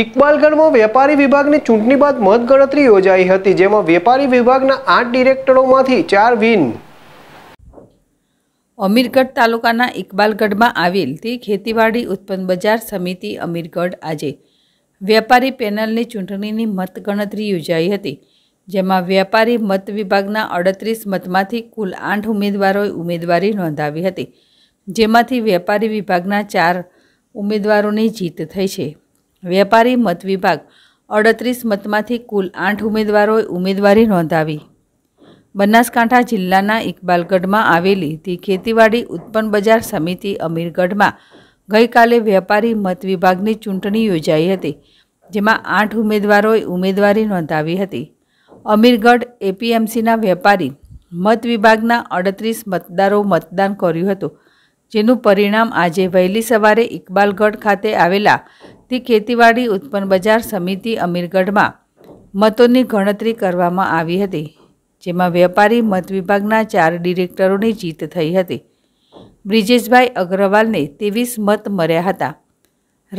ઇકબાલગઢમાં વેપારી વિભાગની ચૂંટણી બાદ મતગણતરી યોજાઈ હતી જેમાં વેપારી વિભાગના આઠ ડિરેક્ટરોમાંથી ચાર વિન અમીરગઢ તાલુકાના ઇકબાલગઢમાં આવેલ તે ખેતીવાડી ઉત્પન્ન બજાર સમિતિ અમીરગઢ આજે વેપારી પેનલની ચૂંટણીની મતગણતરી યોજાઈ હતી જેમાં વેપારી મત વિભાગના અડત્રીસ મતમાંથી કુલ આઠ ઉમેદવારોએ ઉમેદવારી નોંધાવી હતી જેમાંથી વેપારી વિભાગના ચાર ઉમેદવારોની જીત થઈ છે વેપારી મત વિભાગ અડત્રીસ મતમાંથી કુલ આઠ ઉમેદવારોએ ઉમેદવારી નોંધાવી બનાસકાંઠા જિલ્લાના ઇકબાલગઢમાં આવેલી તે ખેતીવાડી ઉત્પન્ન બજાર સમિતિ અમીરગઢમાં ગઈકાલે વેપારી મત વિભાગની ચૂંટણી યોજાઈ હતી જેમાં આઠ ઉમેદવારોએ ઉમેદવારી નોંધાવી હતી અમીરગઢ એપીએમસીના વેપારી મત વિભાગના અડત્રીસ મતદારો મતદાન કર્યું હતું જેનું પરિણામ આજે વહેલી સવારે ઇકબાલગઢ ખાતે આવેલા તે ખેતીવાડી ઉત્પન્ન બજાર સમિતિ અમીરગઢમાં મતોની ગણતરી કરવામાં આવી હતી જેમાં વેપારી મત વિભાગના ચાર ડિરેક્ટરોની જીત થઈ હતી બ્રિજેશભાઈ અગ્રવાલને ત્રેવીસ મત મળ્યા હતા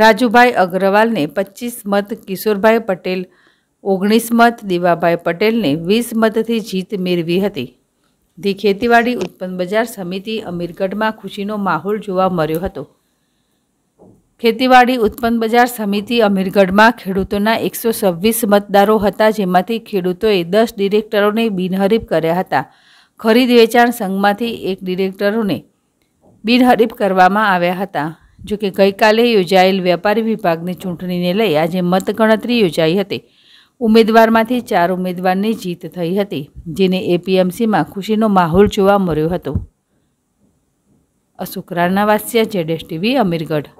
રાજુભાઈ અગ્રવાલને પચીસ મત કિશોરભાઈ પટેલ ઓગણીસ મત દીવાભાઈ પટેલને વીસ મતથી જીત મેળવી હતી ધી ખેતીવાડી ઉત્પન્ન બજાર સમિતિ અમીરગઢમાં ખુશીનો માહોલ જોવા મળ્યો હતો ખેતીવાડી ઉત્પન્ન બજાર સમિતિ અમીરગઢમાં ખેડૂતોના એકસો છવ્વીસ મતદારો હતા જેમાંથી ખેડૂતોએ દસ ડિરેક્ટરોને બિનહરીફ કર્યા હતા ખરીદ વેચાણ સંઘમાંથી એક ડિરેક્ટરોને બિનહરીફ કરવામાં આવ્યા હતા જો કે ગઈકાલે યોજાયેલ વેપારી વિભાગની ચૂંટણીને લઈ આજે મતગણતરી યોજાઈ હતી ઉમેદવારમાંથી ચાર ઉમેદવારની જીત થઈ હતી જેને એપીએમસીમાં ખુશીનો માહોલ જોવા મળ્યો હતો અશોક રાણાવાસ્ય જેડેશ ટીવી અમીરગઢ